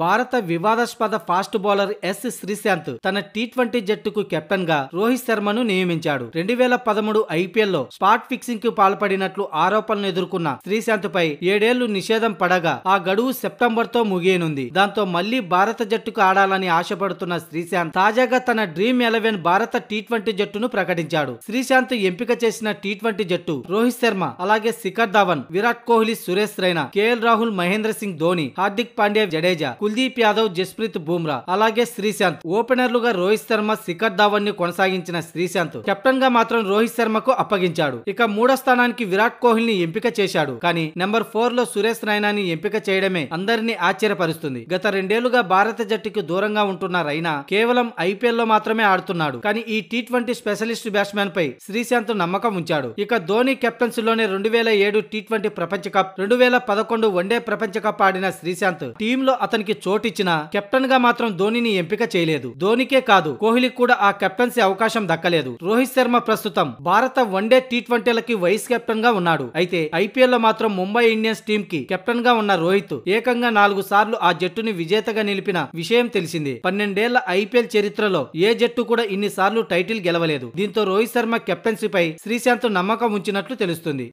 భారత వివాదాస్పద fast bowler yes Sreesanth తన టీ ట్వంటీ జట్టుకు కెప్టెన్ గా రోహిత్ శర్మను నియమించాడు రెండు వేల పదమూడు ఐపీఎల్లో స్పాట్ ఫిక్సింగ్ కు పాల్పడినట్లు ఆరోపణలు ఎదుర్కొన్న శ్రీశాంత్ పై ఏడేళ్లు నిషేధం పడగా ఆ గడువు సెప్టెంబర్ తో ముగియనుంది దాంతో మళ్లీ భారత జట్టుకు ఆడాలని ఆశపడుతున్న శ్రీశాంత్ తాజాగా తన డ్రీమ్ ఎలెవెన్ భారత టీ ట్వంటీ జట్టును ప్రకటించాడు శ్రీశాంత్ ఎంపిక చేసిన టీ ట్వంటీ జట్టు రోహిత్ శర్మ అలాగే శిఖర్ ధవన్ విరాట్ కోహ్లీ సురేష్ రైనా కేఎల్ రాహుల్ మహేంద్ర సింగ్ ధోని హార్దిక్ పాండ్యా జడేజా కుల్దీప్ యాదవ్ జస్ప్రీత్ బుమ్రా అలాగే శ్రీశాంత్ ఓపెనర్లుగా రోహిత్ శర్మ శిఖర్ ధావన్ ని కొనసాగించిన శ్రీశాంత్ కెప్టెన్ గా మాత్రం రోహిత్ శర్మకు అప్పగించాడు ఇక మూడో స్థానానికి విరాట్ కోహ్లీ ఎంపిక చేశాడు కానీ నెంబర్ ఫోర్ లో సురేష్ రైనాని ఎంపిక చేయడమే అందరినీ ఆశ్చర్యపరుస్తుంది గత రెండేళ్లుగా భారత జట్టుకి దూరంగా ఉంటున్న రైనా కేవలం ఐపీఎల్ లో మాత్రమే ఆడుతున్నాడు కానీ ఈ టీ ట్వంటీ స్పెషలిస్ట్ బ్యాట్స్మెన్ పై శ్రీశాంత్ నమ్మకం ఉంచాడు ఇక ధోని కెప్టెన్సీలోనే రెండు వేల ఏడు టీ ట్వంటీ ప్రపంచ కప్ రెండు వేల పదకొండు వన్డే ప్రపంచ కప్ ఆడిన శ్రీశాంత్ టీంలో అతనికి అతనికి చోటిచ్చినా కెప్టెన్ గా మాత్రం ధోనిని ఎంపిక చేయలేదు ధోనికే కాదు కోహ్లీ కూడా ఆ కెప్టెన్సీ అవకాశం దక్కలేదు రోహిత్ శర్మ ప్రస్తుతం భారత వన్డే టీ ట్వంటీలకి వైస్ కెప్టెన్ గా ఉన్నాడు అయితే ఐపీఎల్ లో మాత్రం ముంబై ఇండియన్స్ టీమ్ కి కెప్టెన్ గా ఉన్న రోహిత్ ఏకంగా నాలుగు సార్లు ఆ జట్టుని విజేతగా నిలిపిన విషయం తెలిసింది పన్నెండేళ్ల ఐపీఎల్ చరిత్రలో ఏ జట్టు కూడా ఇన్ని సార్లు టైటిల్ గెలవలేదు దీంతో రోహిత్ శర్మ కెప్టెన్సీపై శ్రీశాంత్ నమ్మకం ఉంచినట్లు తెలుస్తుంది